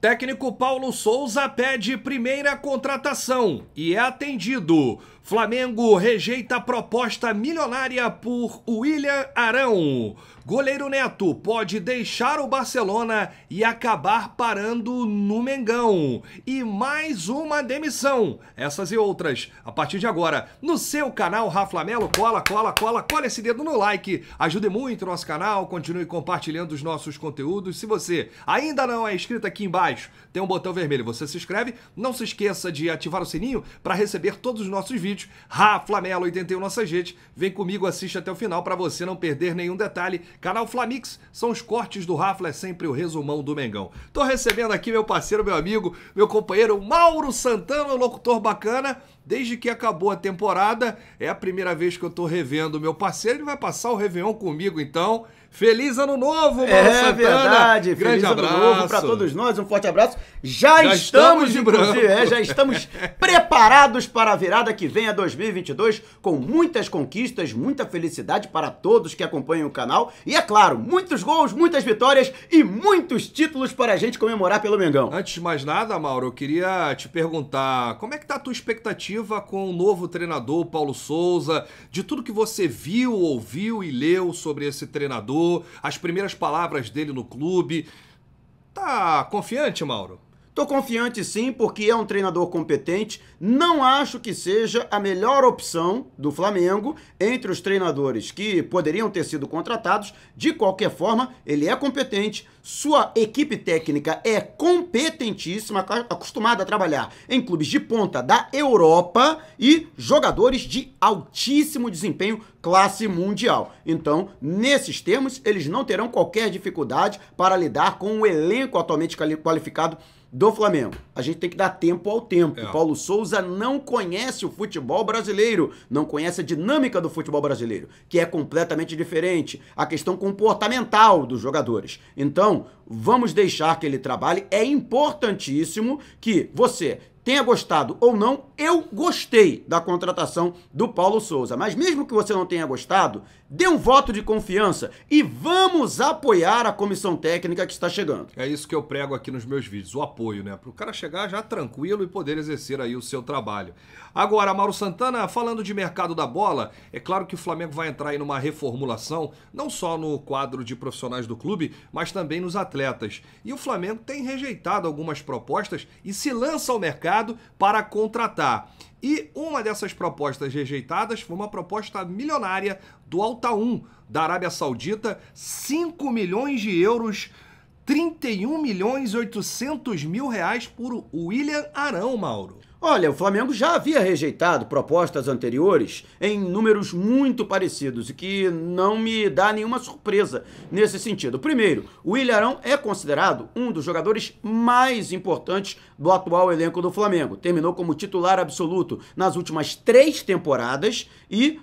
Técnico Paulo Souza pede primeira contratação e é atendido. Flamengo rejeita proposta milionária por William Arão. Goleiro Neto pode deixar o Barcelona e acabar parando no Mengão. E mais uma demissão. Essas e outras, a partir de agora, no seu canal Rafa Melo. Cola, cola, cola, cola esse dedo no like. Ajude muito o nosso canal, continue compartilhando os nossos conteúdos. Se você ainda não é inscrito aqui embaixo, tem um botão vermelho, você se inscreve. Não se esqueça de ativar o sininho para receber todos os nossos vídeos vídeo. Ra 81 nossa gente, vem comigo, assiste até o final para você não perder nenhum detalhe. Canal Flamix são os cortes do Rafa, é sempre o resumão do Mengão. Tô recebendo aqui meu parceiro, meu amigo, meu companheiro Mauro Santana, um locutor bacana. Desde que acabou a temporada, é a primeira vez que eu tô revendo meu parceiro, ele vai passar o Réveillon comigo então. Feliz ano novo, Mauro É Santana. verdade. Grande Feliz abraço. ano novo para todos nós. Um forte abraço. Já, já estamos, estamos, de branco. É, já estamos preparados para a virada que vem a 2022 com muitas conquistas, muita felicidade para todos que acompanham o canal e é claro, muitos gols, muitas vitórias e muitos títulos para a gente comemorar pelo Mengão. Antes de mais nada, Mauro, eu queria te perguntar, como é que tá a tua expectativa com o novo treinador Paulo Souza, de tudo que você viu, ouviu e leu sobre esse treinador? as primeiras palavras dele no clube. Tá confiante, Mauro? Tô confiante sim, porque é um treinador competente. Não acho que seja a melhor opção do Flamengo entre os treinadores que poderiam ter sido contratados. De qualquer forma, ele é competente. Sua equipe técnica é competentíssima, acostumada a trabalhar em clubes de ponta da Europa e jogadores de altíssimo desempenho, classe mundial. Então, nesses termos, eles não terão qualquer dificuldade para lidar com o elenco atualmente qualificado do Flamengo. A gente tem que dar tempo ao tempo. É. Paulo Souza não conhece o futebol brasileiro, não conhece a dinâmica do futebol brasileiro, que é completamente diferente. A questão comportamental dos jogadores. Então, vamos deixar que ele trabalhe. É importantíssimo que você tenha gostado ou não, eu gostei da contratação do Paulo Souza. Mas mesmo que você não tenha gostado, dê um voto de confiança e vamos apoiar a comissão técnica que está chegando. É isso que eu prego aqui nos meus vídeos, o apoio, né? Para o cara chegar já tranquilo e poder exercer aí o seu trabalho. Agora, Mauro Santana, falando de mercado da bola, é claro que o Flamengo vai entrar aí numa reformulação, não só no quadro de profissionais do clube, mas também nos atletas. E o Flamengo tem rejeitado algumas propostas e se lança ao mercado mercado para contratar. E uma dessas propostas rejeitadas foi uma proposta milionária do Altaum, da Arábia Saudita, 5 milhões de euros, 31 milhões e 800 mil reais por William Arão, Mauro. Olha, o Flamengo já havia rejeitado propostas anteriores em números muito parecidos, e que não me dá nenhuma surpresa nesse sentido. Primeiro, o Ilharão é considerado um dos jogadores mais importantes do atual elenco do Flamengo. Terminou como titular absoluto nas últimas três temporadas e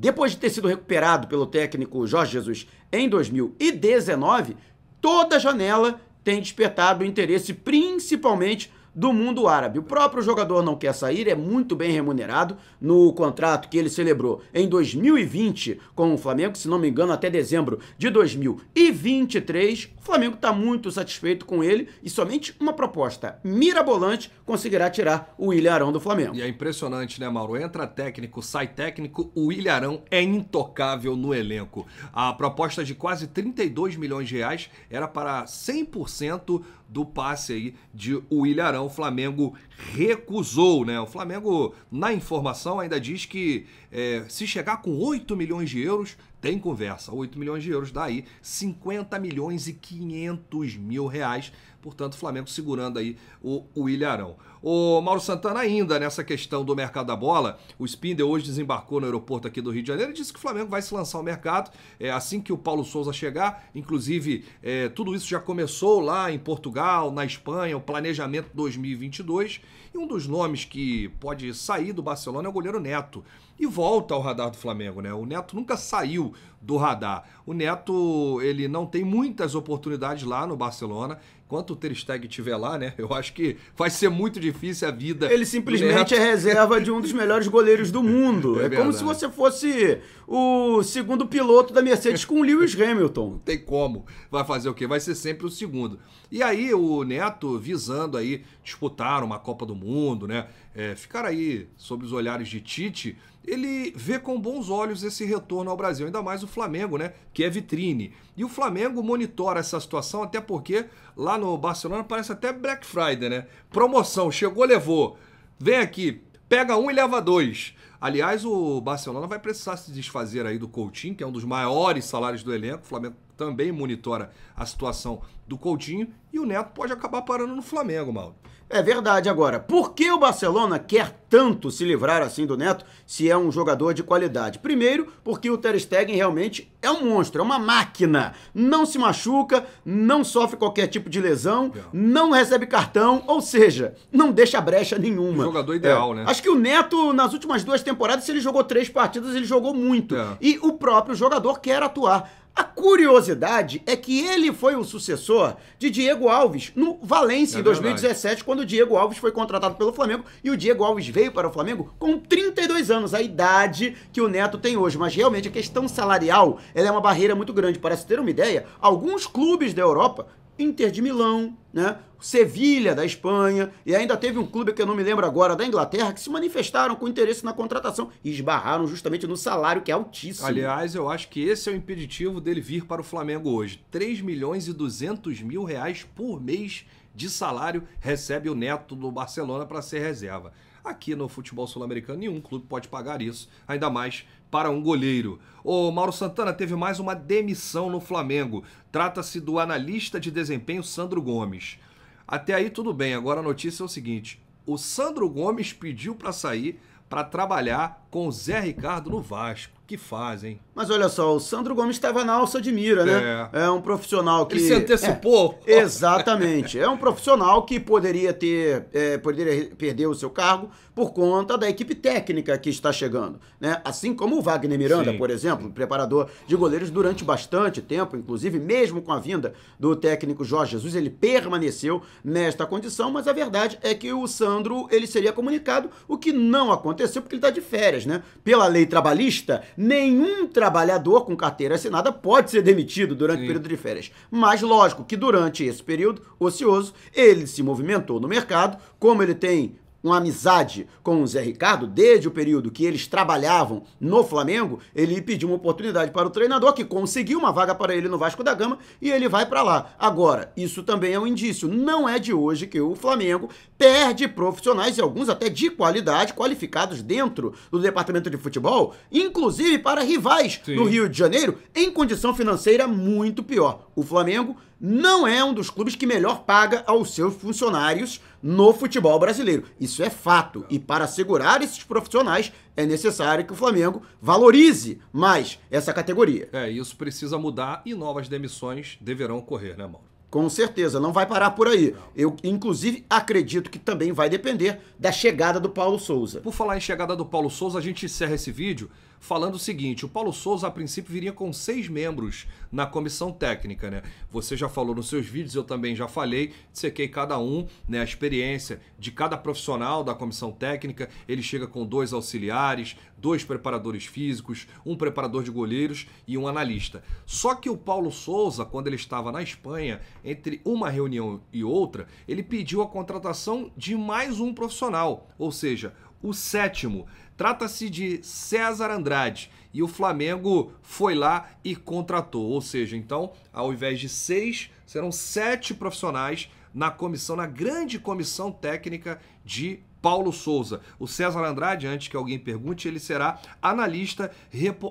depois de ter sido recuperado pelo técnico Jorge Jesus em 2019, toda janela tem despertado interesse, principalmente do mundo árabe. O próprio jogador não quer sair, é muito bem remunerado no contrato que ele celebrou em 2020 com o Flamengo, se não me engano, até dezembro de 2023. O Flamengo está muito satisfeito com ele e somente uma proposta mirabolante conseguirá tirar o Ilharão do Flamengo. E é impressionante, né, Mauro? Entra técnico, sai técnico, o Ilharão é intocável no elenco. A proposta de quase 32 milhões de reais era para 100% do passe aí de Willian, O Flamengo recusou, né? O Flamengo, na informação, ainda diz que é, se chegar com 8 milhões de euros, tem conversa. 8 milhões de euros, daí 50 milhões e 500 mil reais. Portanto, o Flamengo segurando aí o Willian. O Mauro Santana ainda nessa questão do mercado da bola, o Spinder hoje desembarcou no aeroporto aqui do Rio de Janeiro e disse que o Flamengo vai se lançar ao mercado é, assim que o Paulo Souza chegar. Inclusive, é, tudo isso já começou lá em Portugal, na Espanha, o planejamento 2022. E um dos nomes que pode sair do Barcelona é o goleiro Neto e volta ao radar do Flamengo, né? O Neto nunca saiu do radar. O Neto, ele não tem muitas oportunidades lá no Barcelona. Enquanto o Ter Stegen estiver lá, né? Eu acho que vai ser muito difícil a vida. Ele simplesmente é reserva de um dos melhores goleiros do mundo. É, é como se você fosse o segundo piloto da Mercedes com o Lewis Hamilton. Não tem como. Vai fazer o quê? Vai ser sempre o segundo. E aí o Neto visando aí disputar uma Copa do Mundo, né? É, ficar aí sob os olhares de Tite ele vê com bons olhos esse retorno ao Brasil, ainda mais o Flamengo, né, que é vitrine. E o Flamengo monitora essa situação, até porque lá no Barcelona parece até Black Friday, né? Promoção, chegou, levou. Vem aqui, pega um e leva dois. Aliás, o Barcelona vai precisar se desfazer aí do Coutinho, que é um dos maiores salários do elenco. O Flamengo também monitora a situação do Coutinho e o Neto pode acabar parando no Flamengo, Mauro. É verdade agora. Por que o Barcelona quer tanto se livrar assim do Neto se é um jogador de qualidade? Primeiro, porque o Ter Stegen realmente é um monstro, é uma máquina. Não se machuca, não sofre qualquer tipo de lesão, não recebe cartão, ou seja, não deixa brecha nenhuma. Um jogador ideal, é. né? Acho que o Neto, nas últimas duas temporadas, se ele jogou três partidas, ele jogou muito. É. E o próprio jogador quer atuar. A curiosidade é que ele foi o sucessor de Diego Alves no Valência é em 2017, quando o Diego Alves foi contratado pelo Flamengo e o Diego Alves veio para o Flamengo com 32 anos, a idade que o Neto tem hoje. Mas realmente a questão salarial é uma barreira muito grande. Para se ter uma ideia, alguns clubes da Europa Inter de Milão, né? Sevilha da Espanha, e ainda teve um clube que eu não me lembro agora, da Inglaterra, que se manifestaram com interesse na contratação e esbarraram justamente no salário, que é altíssimo. Aliás, eu acho que esse é o impeditivo dele vir para o Flamengo hoje. 3 milhões e 200 mil reais por mês de salário recebe o Neto do Barcelona para ser reserva. Aqui no futebol sul-americano, nenhum clube pode pagar isso, ainda mais para um goleiro. O Mauro Santana teve mais uma demissão no Flamengo. Trata-se do analista de desempenho Sandro Gomes. Até aí tudo bem, agora a notícia é o seguinte: o Sandro Gomes pediu para sair para trabalhar com o Zé Ricardo no Vasco que fazem. Mas olha só, o Sandro Gomes estava na alça de mira, né? É, é um profissional que. Ele se antecipou. É, exatamente. É um profissional que poderia ter. É, poderia perder o seu cargo por conta da equipe técnica que está chegando. Né? Assim como o Wagner Miranda, Sim. por exemplo, preparador de goleiros durante bastante tempo, inclusive mesmo com a vinda do técnico Jorge Jesus, ele permaneceu nesta condição, mas a verdade é que o Sandro ele seria comunicado, o que não aconteceu porque ele está de férias, né? Pela lei trabalhista, nenhum trabalhador com carteira assinada pode ser demitido durante Sim. o período de férias. Mas lógico que durante esse período ocioso, ele se movimentou no mercado, como ele tem uma amizade com o Zé Ricardo, desde o período que eles trabalhavam no Flamengo, ele pediu uma oportunidade para o treinador, que conseguiu uma vaga para ele no Vasco da Gama, e ele vai para lá. Agora, isso também é um indício. Não é de hoje que o Flamengo perde profissionais, e alguns até de qualidade, qualificados dentro do departamento de futebol, inclusive para rivais Sim. no Rio de Janeiro, em condição financeira muito pior. O Flamengo não é um dos clubes que melhor paga aos seus funcionários no futebol brasileiro. Isso é fato. E para assegurar esses profissionais, é necessário que o Flamengo valorize mais essa categoria. É, isso precisa mudar e novas demissões deverão ocorrer, né, Mauro? Com certeza, não vai parar por aí. Eu, inclusive, acredito que também vai depender da chegada do Paulo Souza. Por falar em chegada do Paulo Souza, a gente encerra esse vídeo falando o seguinte: o Paulo Souza, a princípio, viria com seis membros na comissão técnica, né? Você já falou nos seus vídeos, eu também já falei, sequei cada um, né? A experiência de cada profissional da comissão técnica. Ele chega com dois auxiliares, dois preparadores físicos, um preparador de goleiros e um analista. Só que o Paulo Souza, quando ele estava na Espanha, entre uma reunião e outra, ele pediu a contratação de mais um profissional, ou seja, o sétimo. Trata-se de César Andrade e o Flamengo foi lá e contratou. Ou seja, então, ao invés de seis, serão sete profissionais na comissão, na grande comissão técnica de Paulo Souza. O César Andrade, antes que alguém pergunte, ele será analista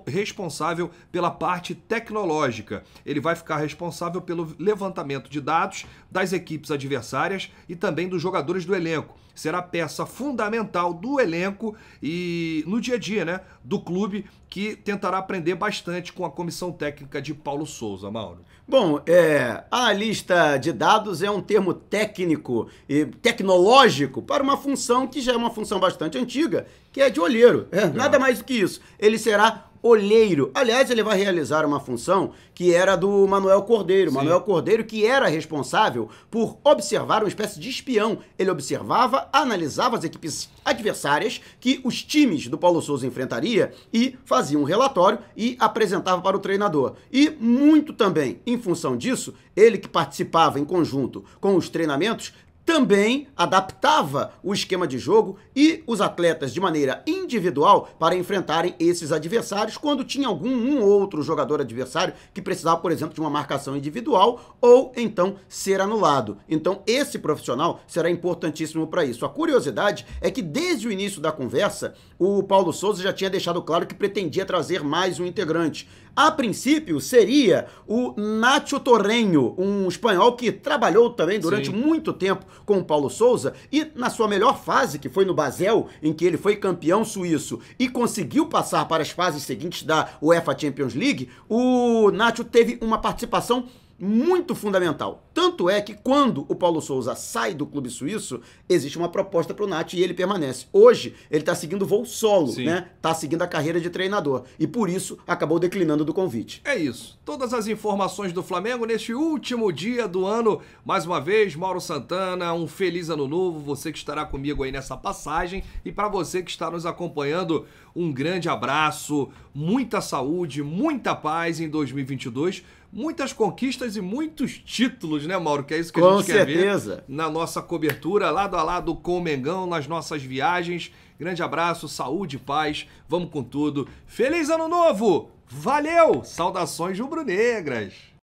responsável pela parte tecnológica. Ele vai ficar responsável pelo levantamento de dados das equipes adversárias e também dos jogadores do elenco. Será peça fundamental do elenco e no dia a dia, né, do clube que tentará aprender bastante com a comissão técnica de Paulo Souza, Mauro. Bom, é, analista de dados é um termo técnico e tecnológico para uma função que já é uma função bastante antiga, que é de olheiro. É, nada mais do que isso. Ele será olheiro. Aliás, ele vai realizar uma função que era do Manuel Cordeiro. Sim. Manuel Cordeiro, que era responsável por observar uma espécie de espião. Ele observava, analisava as equipes adversárias que os times do Paulo Souza enfrentaria e fazia um relatório e apresentava para o treinador. E muito também, em função disso, ele que participava em conjunto com os treinamentos, também adaptava o esquema de jogo e os atletas de maneira individual para enfrentarem esses adversários quando tinha algum um outro jogador adversário que precisava, por exemplo, de uma marcação individual ou então ser anulado. Então, esse profissional será importantíssimo para isso. A curiosidade é que desde o início da conversa, o Paulo Souza já tinha deixado claro que pretendia trazer mais um integrante. A princípio, seria o Nacho Torrenho, um espanhol que trabalhou também durante Sim. muito tempo com o Paulo Souza e na sua melhor fase, que foi no Basel, em que ele foi campeão suíço e conseguiu passar para as fases seguintes da UEFA Champions League, o Nacho teve uma participação muito fundamental. Tanto é que quando o Paulo Souza sai do clube suíço, existe uma proposta para o Nath e ele permanece. Hoje, ele está seguindo voo solo, Sim. né? Está seguindo a carreira de treinador. E por isso, acabou declinando do convite. É isso. Todas as informações do Flamengo neste último dia do ano. Mais uma vez, Mauro Santana, um feliz ano novo. Você que estará comigo aí nessa passagem. E para você que está nos acompanhando, um grande abraço, muita saúde, muita paz em 2022, muitas conquistas e muitos títulos né? né, Mauro? Que é isso que com a gente certeza. quer ver na nossa cobertura, lado a lado com o Mengão, nas nossas viagens. Grande abraço, saúde, paz, vamos com tudo. Feliz Ano Novo! Valeu! Saudações rubro-negras!